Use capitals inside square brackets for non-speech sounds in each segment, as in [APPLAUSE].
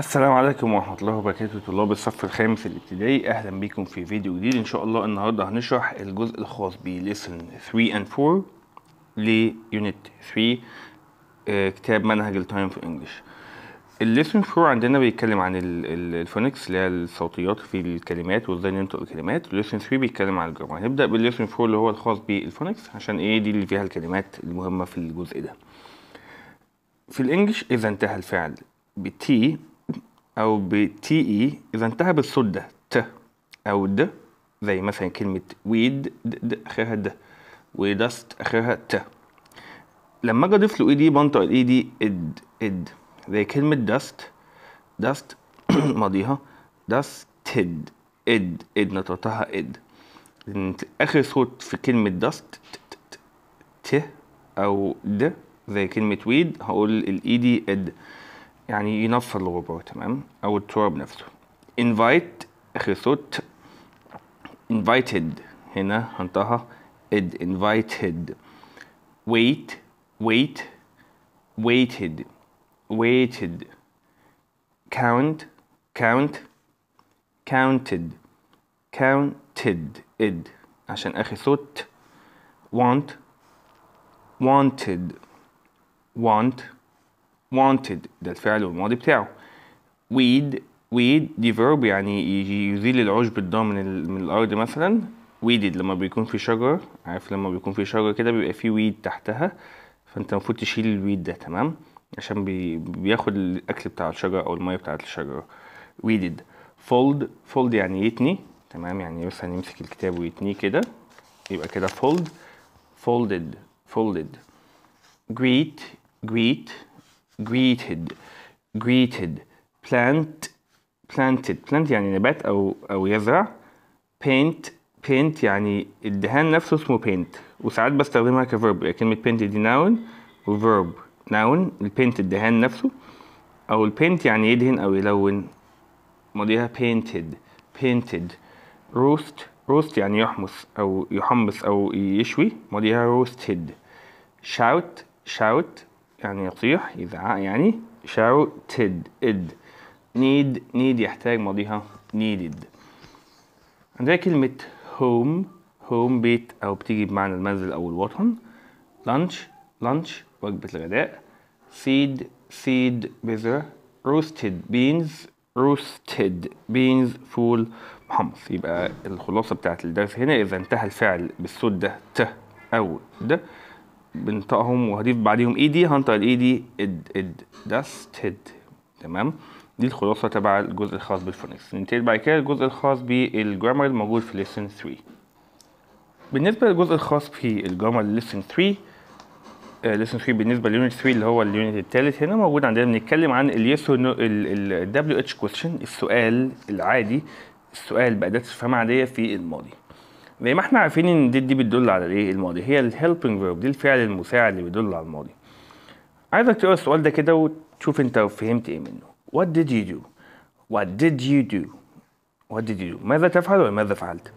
السلام عليكم ورحمة الله وبركاته طلاب الصف الخامس الابتدائي أهلا بكم في فيديو جديد إن شاء الله النهاردة هنشرح الجزء الخاص ب lesson 3 and 4 unit 3 كتاب منهج التايم في انجلش الليسن 4 عندنا بيتكلم عن الفونكس اللي هي الصوتيات في الكلمات وازاي ننطق الكلمات والليسون 3 بيتكلم عن الجرامر هنبدأ بالليسن 4 اللي هو الخاص بالفونكس عشان ايه دي اللي فيها الكلمات المهمة في الجزء ده في الانجليش اذا انتهى الفعل بالتي أو بتي إي e، إذا انتهى بالصوت ده ت أو د زي مثلا كلمة ويد د, د آخرها د ويدست آخرها ت لما أجي أضيف له إي e دي بنطق الإي دي إد إد زي كلمة دست دست [COUGHS] ماضيها دستد إد إد نطقتها إد آخر صوت في كلمة دست ت أو د زي كلمة ويد هقول الإي دي إد يعني ينفض الغبار تمام او التراب نفسه invite اخر صوت invited هنا هنطها اد invited wait wait waited waited count count counted counted id عشان اخر صوت want wanted want wanted ده الفعل والماضي بتاعه weed weed دي verb يعني يزيل العشب الضام من الأرض مثلا weeded لما بيكون في شجر عارف لما بيكون في شجر كده بيبقى في weed تحتها فانت المفروض تشيل الويد ده تمام عشان بي بياخد الأكل بتاع الشجرة أو المية بتاعة الشجرة weeded fold fold يعني يتني تمام يعني مثلا يمسك الكتاب ويتنيه كده يبقى كده fold folded folded greet greet greeted greeted plant planted plant يعني نبات أو أو يزرع paint paint يعني الدهان نفسه اسمه paint وساعات بستخدمها كverb كلمة paint دي noun وverb noun البينت الدهان نفسه أو البينت يعني يدهن أو يلون ماضيها painted painted roast roast يعني يحمص أو يحمص أو يشوي ماضيها roasted shout shout يعني يطيح إذا يعني shouted id need need يحتاج ماضيها needed عندنا كلمة home home بيت أو بتيجي بمعنى المنزل أو الوطن lunch lunch وجبة الغداء seed seed بذرة roasted beans roasted beans فول محمص يبقى الخلاصة بتاعت الدرس هنا إذا انتهى الفعل بالصوت ده ت أو ده بنطقهم وهضيف بعديهم ايدي e هنطق الايدي e اد اد دست هيد تمام دي الخلاصه تبع الجزء الخاص بالفونكس ننتقل بعد كده الجزء الخاص بالجرامر الموجود في ليسن 3 بالنسبه للجزء الخاص في الجرامر ليسن 3 آه، ليسن 3 بالنسبه لليونت 3 اللي هو اليونت الثالث هنا موجود عندنا بنتكلم عن اليس الدبليو اتش كويشن السؤال العادي السؤال باداه استفهام عاديه في الماضي زي ما احنا عارفين ان ديد دي بتدل على الايه الماضي هي الهيلبنج فيرب دي الفعل المساعد اللي بيدل على الماضي عايزك تقرا السؤال ده كده وتشوف انت فهمت ايه منه what did you do what did you do what did you do ماذا تفعل وماذا فعلت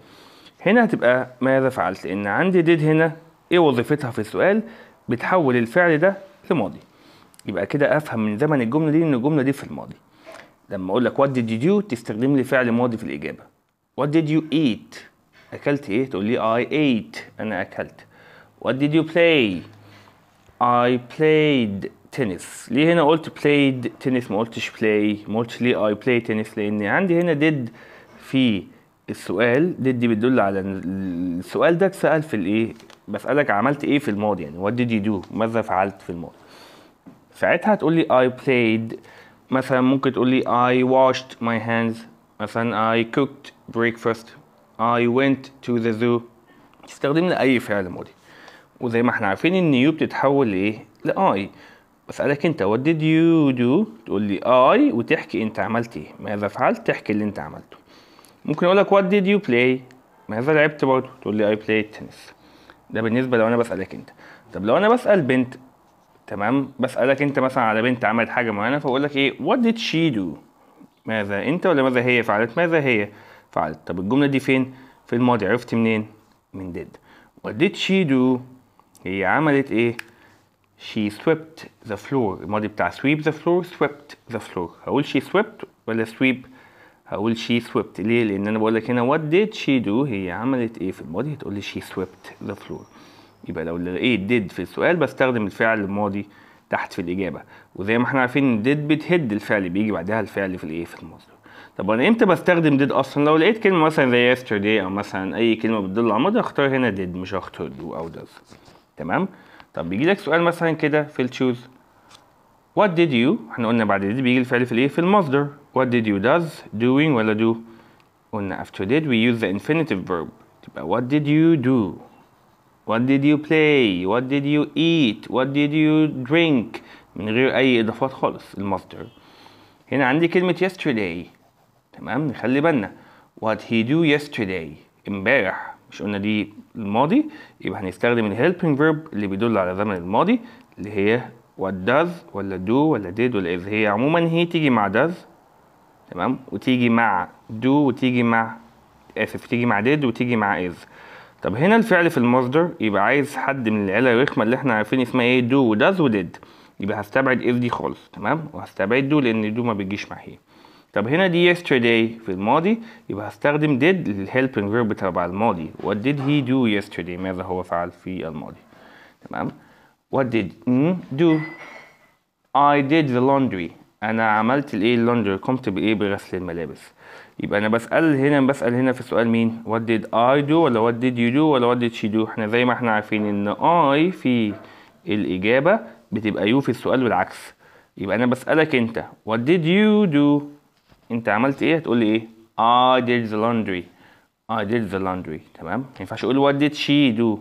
هنا هتبقى ماذا فعلت لان عندي ديد هنا ايه وظيفتها في السؤال بتحول الفعل ده لماضي يبقى كده افهم من زمن الجمله دي ان الجمله دي في الماضي لما اقول لك what did you do تستخدم لي فعل ماضي في الاجابه what did you eat اكلت ايه تقول لي I ate انا اكلت what did you play I played tennis ليه هنا قلت played tennis ما قلتش play ما قلتش ليه I play tennis لان عندي هنا did في السؤال did دي بتدل على السؤال ده اتسال في الايه بسالك عملت ايه في الماضي يعني what did you do ماذا فعلت في الماضي ساعتها هتقول لي I played مثلا ممكن تقول لي I washed my hands مثلا I cooked breakfast I went to the zoo استخدمنا أي فعل ماضي وزي ما احنا عارفين إن you بتتحول لإيه؟ لأي بسألك أنت what did you do؟ تقول لي I وتحكي أنت عملت إيه؟ ماذا فعلت؟ تحكي اللي أنت عملته ممكن أقول لك what did you play؟ ماذا لعبت برضه؟ تقول لي I played tennis ده بالنسبة لو أنا بسألك أنت طب لو أنا بسأل بنت تمام بسألك أنت مثلا على بنت عملت حاجة معينة فأقول لك إيه what did she do؟ ماذا أنت ولا ماذا هي فعلت؟ ماذا هي؟ فعلت طب الجمله دي فين في الماضي عرفت منين من did what did she do هي عملت ايه she swept the floor الماضي بتاع sweep the floor swept the floor هقول she swept ولا sweep هقول she swept ليه لان انا بقول لك هنا what did she do هي عملت ايه في الماضي هتقول لي she swept the floor يبقى لو لقيت did في السؤال بستخدم الفعل الماضي تحت في الاجابه وزي ما احنا عارفين did بتهد الفعل بيجي بعدها الفعل في الايه في الماضي طب انا امتى بستخدم ديد اصلا لو لقيت كلمه مثلا زي yesterday او مثلا اي كلمه بتدل على الماضي هختار هنا ديد مش هختار دو او does تمام طب بيجي لك سؤال مثلا كده في التشوز what did you احنا قلنا بعد ديد بيجي الفعل في الايه في المصدر what did you does doing ولا do قلنا after did we use the infinitive verb تبقى what did you do what did you play what did you eat what did you drink من غير اي اضافات خالص المصدر هنا عندي كلمه yesterday تمام نخلي بالنا what he do yesterday امبارح مش قلنا دي الماضي يبقى هنستخدم helping فيرب اللي بيدل على زمن الماضي اللي هي what does ولا do ولا did ولا is هي عموما هي تيجي مع does تمام وتيجي مع do وتيجي مع اسف تيجي مع did وتيجي مع is طب هنا الفعل في المصدر يبقى عايز حد من العيله الرخمه اللي احنا عارفين اسمها ايه do و did يبقى هستبعد is دي خالص تمام وهستبعد do لان do ما بيجيش مع هي طب هنا دي yesterday في الماضي يبقى هستخدم did للhelping verb تبع الماضي what did he do yesterday ماذا هو فعل في الماضي تمام what did do I did the laundry انا عملت الايه اللوندري قمت بايه بغسل الملابس يبقى انا بسال هنا بسال هنا في السؤال مين what did I do ولا what did you do ولا what did she do احنا زي ما احنا عارفين ان I في الاجابه بتبقى you في السؤال والعكس يبقى انا بسالك انت what did you do انت عملت ايه هتقول لي ايه I did the laundry I did the laundry تمام ما ينفعش اقول what did she do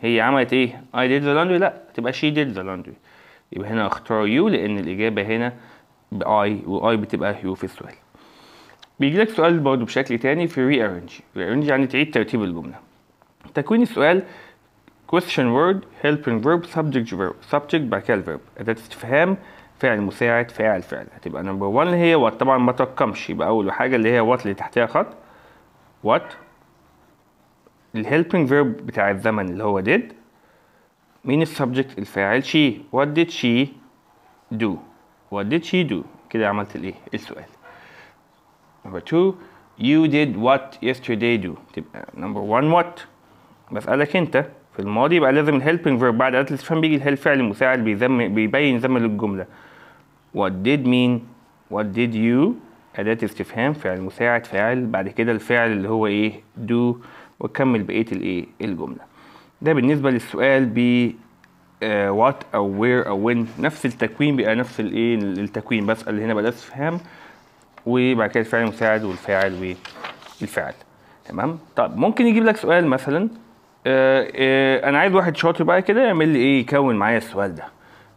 هي عملت ايه I did the laundry لا تبقى she did the laundry يبقى هنا اختار you لان الاجابه هنا باي واي بتبقى يو في السؤال بيجي لك سؤال برضه بشكل تاني في rearrange rearrange يعني تعيد ترتيب الجمله تكوين السؤال question word helping verb subject verb subject بعد كده verb اداه استفهام فعل مساعد فاعل فعل هتبقى نمبر 1 اللي هي وات طبعا ما ترقمش يبقى اول حاجه اللي هي وات اللي تحتها خط وات الهيلبنج فيرب بتاع الزمن اللي هو did مين السبجكت الفاعل she what did she do what did she do كده عملت الايه السؤال نمبر 2 you did what yesterday do تبقى نمبر 1 وات بسألك انت في الماضي يبقى لازم الهيلبنج فيرب بعد اداة الاستفهام بيجي الفعل المساعد بيزم بيبين زمن الجملة what did mean what did you أداة استفهام فعل مساعد فاعل بعد كده الفعل اللي هو إيه do وكمل بقية الإيه الجملة ده بالنسبة للسؤال ب uh, what أو where أو when نفس التكوين بقى نفس الإيه التكوين بسأل هنا بقى استفهام وبعد كده الفعل المساعد والفاعل والفعل تمام طب ممكن يجيب لك سؤال مثلا آه، آه، انا عايز واحد شاطر بقى كده يعمل لي ايه يكون معايا السؤال ده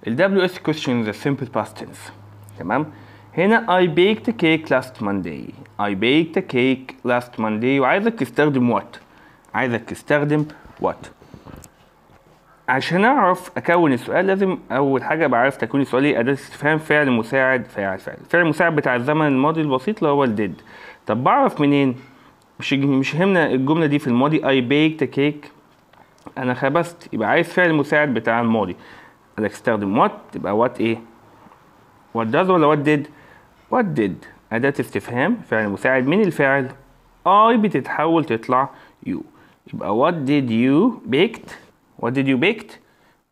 ال WS question the simple past tense تمام هنا I baked a cake last Monday I baked a cake last Monday وعايزك تستخدم what عايزك تستخدم what عشان اعرف اكون السؤال لازم اول حاجه ابقى عارف تكون السؤال ايه اداه استفهام فعل مساعد فاعل فعل فعل مساعد بتاع الزمن الماضي البسيط اللي هو الديد طب بعرف منين مش مش يهمنا الجمله دي في الماضي I baked a cake انا خبست يبقى عايز فعل مساعد بتاع الماضي اللي هتستخدم وات تبقى وات ايه وات داز ولا وات ديد وات ديد أداة استفهام فعل مساعد من الفاعل اي بتتحول تطلع يو يبقى وات ديد يو بيكت وات ديد يو بيكت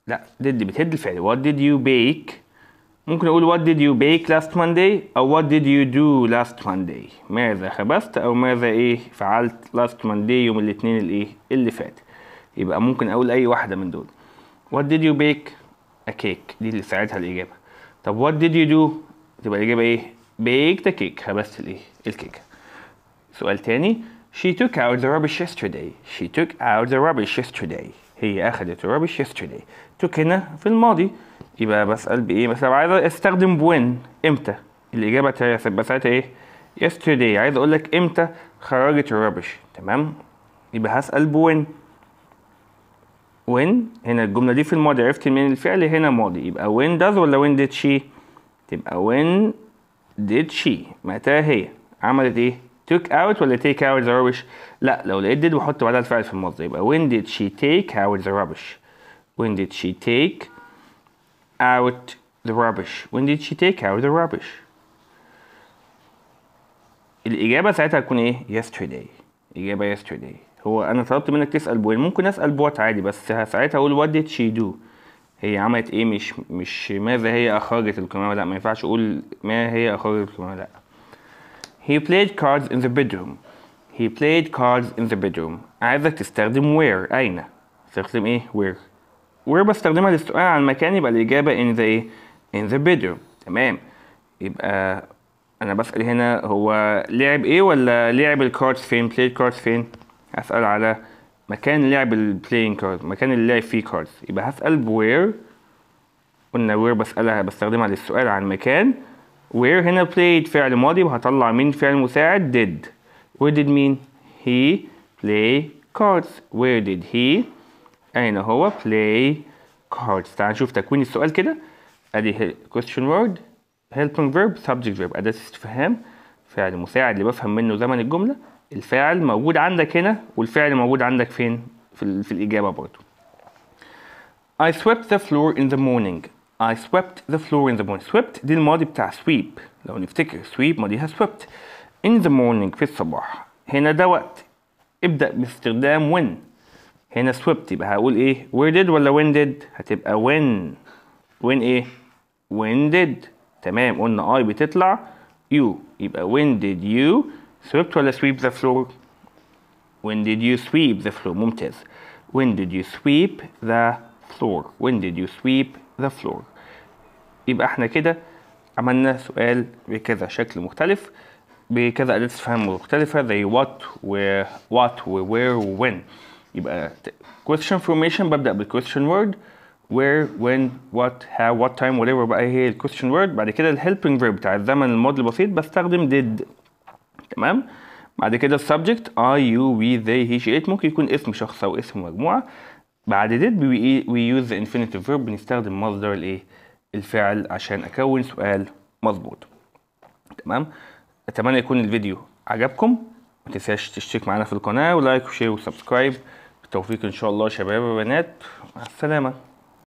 لا ديد بتهد الفعل وات ديد يو بيك ممكن أقول وات ديد يو بيك لاست مانداي أو وات ديد يو دو لاست مانداي ماذا خبست أو ماذا إيه فعلت لاست مانداي يوم الاثنين الإيه اللي فات يبقى ممكن أقول أي واحدة من دول وات ديد يو بيك a cake دي اللي ساعتها الإجابة طب what did you do تبقى الإجابة إيه baked a cake هبست الإيه الكيكة سؤال تاني she took out the rubbish yesterday she took out the rubbish yesterday هي أخدت rubbish yesterday took هنا في الماضي يبقى بسأل بإيه مثلا عايز استخدم when امتى الإجابة تبقى ساعتها إيه yesterday عايز أقول لك امتى خرجت الربش تمام يبقى هسأل بوين when هنا الجملة دي في الماضي عرفت من الفعل هنا ماضي يبقى when does ولا when did she تبقى when did she متى هي عملت ايه took out ولا take out the rubbish لا لو لقيت did وحط بعدها الفعل في الماضي يبقى when did she take out the rubbish when did she take out the rubbish when did she take out the rubbish الإجابة ساعتها تكون ايه yesterday إجابة yesterday هو انا طلبت منك تسال بوين ممكن اسال بوات عادي بس ساعتها اقول وات ديد شي دو هي عملت ايه مش مش ماذا هي اخرجت القمامه لا ما ينفعش اقول ما هي اخرجت القمامه لا he played cards in the bedroom he played cards in the bedroom عايزك تستخدم where اين تستخدم ايه where where بستخدمها للسؤال عن المكان يبقى الاجابه in the ايه in the bedroom تمام يبقى انا بسال هنا هو لعب ايه ولا لعب الكاردز فين played cards فين هسأل على مكان لعب البلاينج كارد مكان اللي لعب فيه كاردز يبقى هسأل بوير قلنا وير بسألها بستخدمها للسؤال عن مكان وير هنا played فعل ماضي وهطلع مين فعل مساعد did where did مين he play cards where did he أين هو play cards تعال نشوف تكوين السؤال كده أدي question word helping verb subject verb أداة استفهام فعل مساعد اللي بفهم منه زمن الجملة الفاعل موجود عندك هنا والفعل موجود عندك فين في, في الإجابة برضو I swept the floor in the morning I swept the floor in the morning swept دي الماضي بتاع sweep لو نفتكر sweep ماضيها swept in the morning في الصباح هنا ده وقت ابدأ باستخدام when هنا swept يبقى هقول ايه where did ولا when did هتبقى when when ايه when did تمام قلنا I بتطلع you يبقى when did you سويبت ولا sweep the floor when did you sweep the floor ممتاز when did you sweep the floor when did you sweep the floor يبقى احنا كده عملنا سؤال بكذا شكل مختلف بكذا أداة استفهام مختلفة زي what و what و where و when يبقى question formation ببدأ بال question word where when what how what time whatever بقى هي ال question word بعد كده ال helping verb بتاع الزمن الماضي البسيط بستخدم did تمام بعد كده السبجكت اي يو وي ذي هي شي ات ممكن يكون اسم شخص او اسم مجموعه بعد ديت وي يوز ذا انفينيتيف فيرب بنستخدم مصدر الايه الفعل عشان اكون سؤال مظبوط تمام اتمنى يكون الفيديو عجبكم ما تنساش تشترك معانا في القناه ولايك وشير وسبسكرايب بالتوفيق ان شاء الله شباب وبنات مع السلامه